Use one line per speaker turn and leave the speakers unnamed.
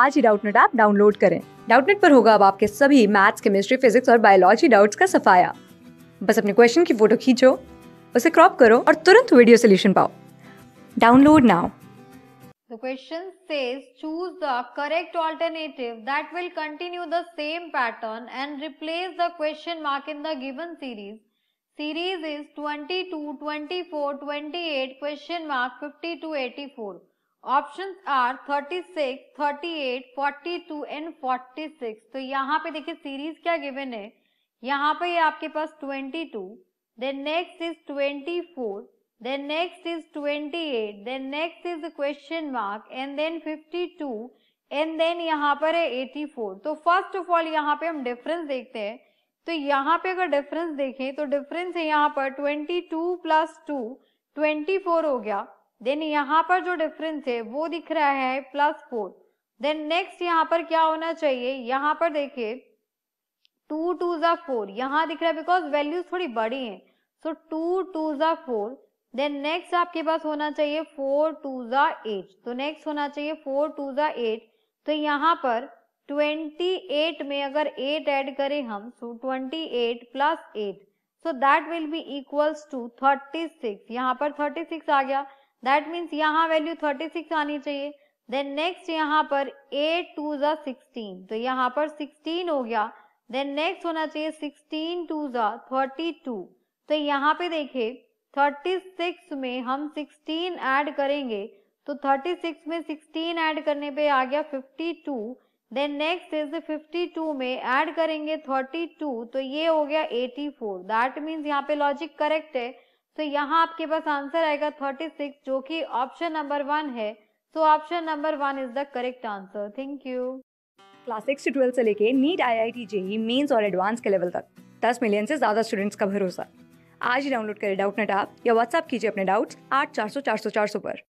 आज ही Doubtnut app download करें डाउटनेट पर होगा अब आपके सभी मैथ्स केमिस्ट्री फिजिक्स और बायोलॉजी डाउट्स का सफाया बस अपने क्वेश्चन की फोटो खींचो उसे क्रॉप करो और तुरंत वीडियो सोल्यूशन पाओ download now
The question says choose the correct alternative that will continue the same pattern and replace the question mark in the given series. Series is 22, 24, 28, question mark 50 to 84. Options are 36, 38, 42 and 46 तो यहाँ पे देखिए series क्या given है यहाँ पे ये आपके पास 22 then next is 24 then next is 28 then next is question mark and then 52 and then यहाँ पर है 84 तो फर्स्ट ऑफ ऑल यहाँ पे हम डिफरेंस देखते हैं तो यहाँ पे अगर डिफरेंस देखें तो डिफरेंस है यहाँ पर 22 प्लस ट्वेंटी फोर हो गया देन यहाँ पर जो डिफरेंस है वो दिख रहा है प्लस फोर देन नेक्स्ट यहाँ पर क्या होना चाहिए यहाँ पर देखिए टू टू जा फोर यहाँ दिख रहा है बिकॉज वैल्यूज थोड़ी बड़ी हैं सो टू टू जा फोर देन नेक्स्ट आपके पास होना चाहिए फोर टू जा एट तो नेक्स्ट होना चाहिए फोर टू जा एट तो यहाँ पर ट्वेंटी एट में अगर एट ऐड करें हम so twenty eight plus eight so that will be equals to thirty six यहाँ पर थर्टी सिक्स आ गया दैट मीन्स यहाँ वैल्यू 36 आनी चाहिए देन नेक्स्ट यहाँ पर एट टू जा सिक्सटीन तो यहाँ पर 16 हो गया देन नेक्स्ट होना चाहिए 16 टू जा थर्टी तो यहाँ पे देखिए 36 में हम 16 ऐड करेंगे तो 36 में 16 ऐड करने पे आ गया 52 देन नेक्स्ट इज 52 में ऐड करेंगे 32 तो ये हो गया 84 दैट मीन्स यहाँ पे लॉजिक करेक्ट है तो so, यहाँ आपके पास आंसर आएगा सिक्स जो कि ऑप्शन नंबर वन है so option number one is the correct answer
thank you class six से ट्वेल्थ से लेके NEET IIT JEE mains और एडवांस के लेवल तक दस मिलियन से ज्यादा स्टूडेंट्स का भरोसा आज ही डाउनलोड करें डाउट नेट आप या व्हाट्सअप कीजिए अपने डाउट्स आठ चार सौ चार सौ चार सौ पर